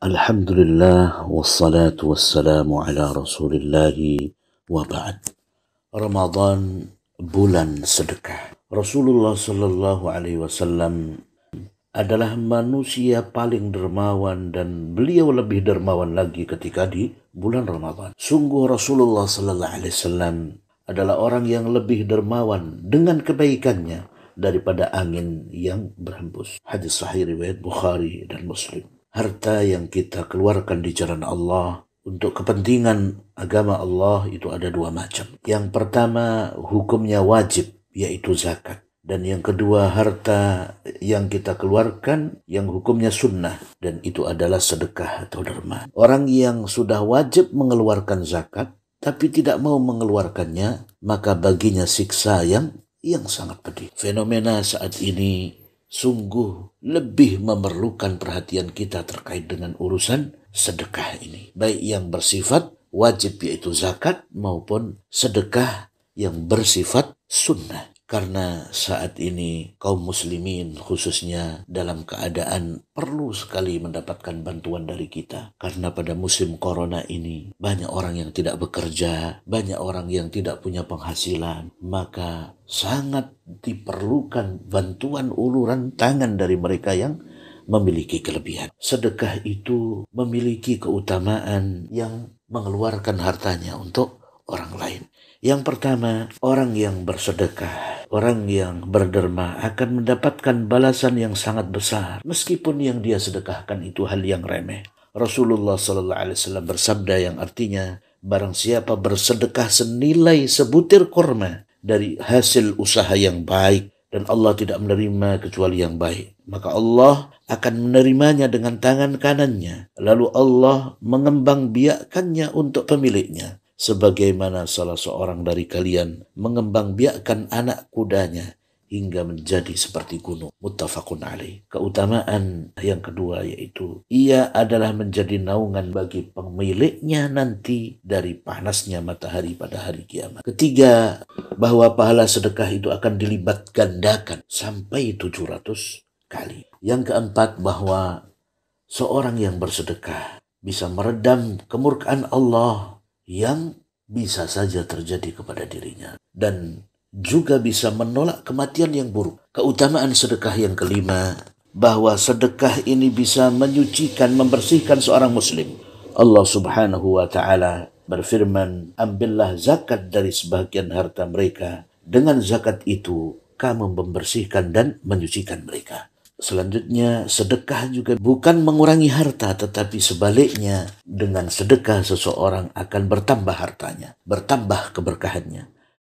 الحمد لله والصلاة والسلام على رسول الله وبعد bulan sedekah Rasulullah Shallallahu Alaihi Wasallam adalah manusia paling dermawan dan beliau lebih dermawan lagi ketika di bulan Ramadan. Sungguh Rasulullah Shallallahu Alaihi Wasallam adalah orang yang lebih dermawan dengan kebaikannya daripada angin yang berhembus. Hadis sahih riwayat Bukhari dan Muslim harta yang kita keluarkan di jalan Allah untuk kepentingan agama Allah itu ada dua macam. Yang pertama hukumnya wajib yaitu zakat. Dan yang kedua harta yang kita keluarkan yang hukumnya sunnah dan itu adalah sedekah atau derma. Orang yang sudah wajib mengeluarkan zakat tapi tidak mau mengeluarkannya maka baginya siksa yang yang sangat pedih. Fenomena saat ini sungguh lebih memerlukan perhatian kita terkait dengan urusan sedekah ini. Baik yang bersifat wajib yaitu zakat maupun sedekah yang bersifat sunnah karena saat ini kaum muslimin khususnya dalam keadaan perlu sekali mendapatkan bantuan dari kita karena pada musim corona ini banyak orang yang tidak bekerja, banyak orang yang tidak punya penghasilan, maka sangat diperlukan bantuan uluran tangan dari mereka yang memiliki kelebihan. Sedekah itu memiliki keutamaan yang mengeluarkan hartanya untuk orang lain. Yang pertama, orang yang bersedekah, orang yang berderma akan mendapatkan balasan yang sangat besar, meskipun yang dia sedekahkan itu hal yang remeh. Rasulullah Sallallahu Alaihi Wasallam bersabda yang artinya, barang siapa bersedekah senilai sebutir kurma dari hasil usaha yang baik, dan Allah tidak menerima kecuali yang baik. Maka Allah akan menerimanya dengan tangan kanannya. Lalu Allah mengembang biakannya untuk pemiliknya sebagaimana salah seorang dari kalian mengembangbiakkan anak kudanya hingga menjadi seperti gunung. Muttafaqun alaih. Keutamaan yang kedua yaitu ia adalah menjadi naungan bagi pemiliknya nanti dari panasnya matahari pada hari kiamat. Ketiga, bahwa pahala sedekah itu akan dilibat gandakan sampai 700 kali. Yang keempat, bahwa seorang yang bersedekah bisa meredam kemurkaan Allah yang bisa saja terjadi kepada dirinya dan juga bisa menolak kematian yang buruk. Keutamaan sedekah yang kelima bahwa sedekah ini bisa menyucikan, membersihkan seorang muslim. Allah Subhanahu wa taala berfirman, "Ambillah zakat dari sebagian harta mereka. Dengan zakat itu kamu membersihkan dan menyucikan mereka." Selanjutnya, sedekah juga bukan mengurangi harta, tetapi sebaliknya, dengan sedekah seseorang akan bertambah hartanya, bertambah keberkahannya.